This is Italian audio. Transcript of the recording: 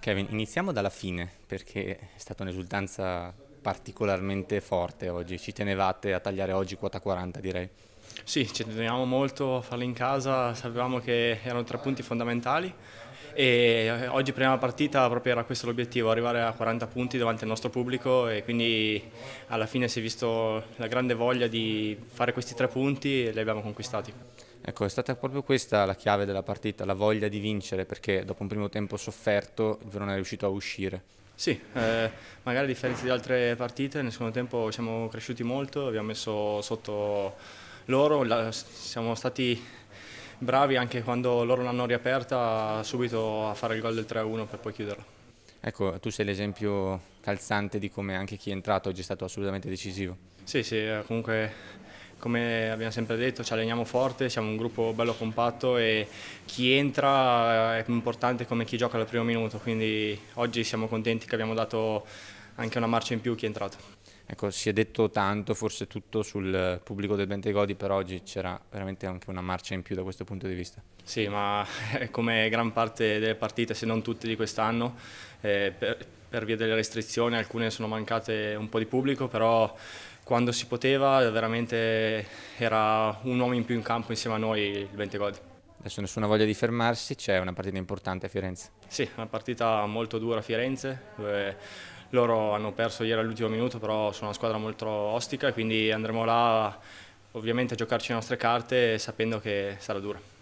Kevin, iniziamo dalla fine perché è stata un'esultanza particolarmente forte oggi, ci tenevate a tagliare oggi quota 40 direi. Sì, ci tenevamo molto a farlo in casa, sapevamo che erano tre punti fondamentali e eh, oggi prima partita proprio era questo l'obiettivo, arrivare a 40 punti davanti al nostro pubblico e quindi alla fine si è visto la grande voglia di fare questi tre punti e li abbiamo conquistati. Ecco, è stata proprio questa la chiave della partita, la voglia di vincere, perché dopo un primo tempo sofferto il Verona è riuscito a uscire. Sì, eh, magari a differenza di altre partite, nel secondo tempo siamo cresciuti molto, abbiamo messo sotto loro, la, siamo stati bravi anche quando loro l'hanno riaperta subito a fare il gol del 3-1 per poi chiuderla. Ecco, tu sei l'esempio calzante di come anche chi è entrato oggi è stato assolutamente decisivo. Sì, sì, eh, comunque come abbiamo sempre detto ci alleniamo forte, siamo un gruppo bello compatto e chi entra eh, è più importante come chi gioca al primo minuto, quindi oggi siamo contenti che abbiamo dato anche una marcia in più a chi è entrato. Ecco, si è detto tanto, forse tutto sul pubblico del Bentegodi, però oggi c'era veramente anche una marcia in più da questo punto di vista. Sì, ma come gran parte delle partite, se non tutte di quest'anno, eh, per, per via delle restrizioni alcune sono mancate un po' di pubblico, però quando si poteva veramente era un uomo in più in campo insieme a noi il Bentegodi. Adesso nessuna voglia di fermarsi, c'è una partita importante a Firenze. Sì, una partita molto dura a Firenze, dove loro hanno perso ieri all'ultimo minuto, però sono una squadra molto ostica, quindi andremo là ovviamente a giocarci le nostre carte sapendo che sarà dura.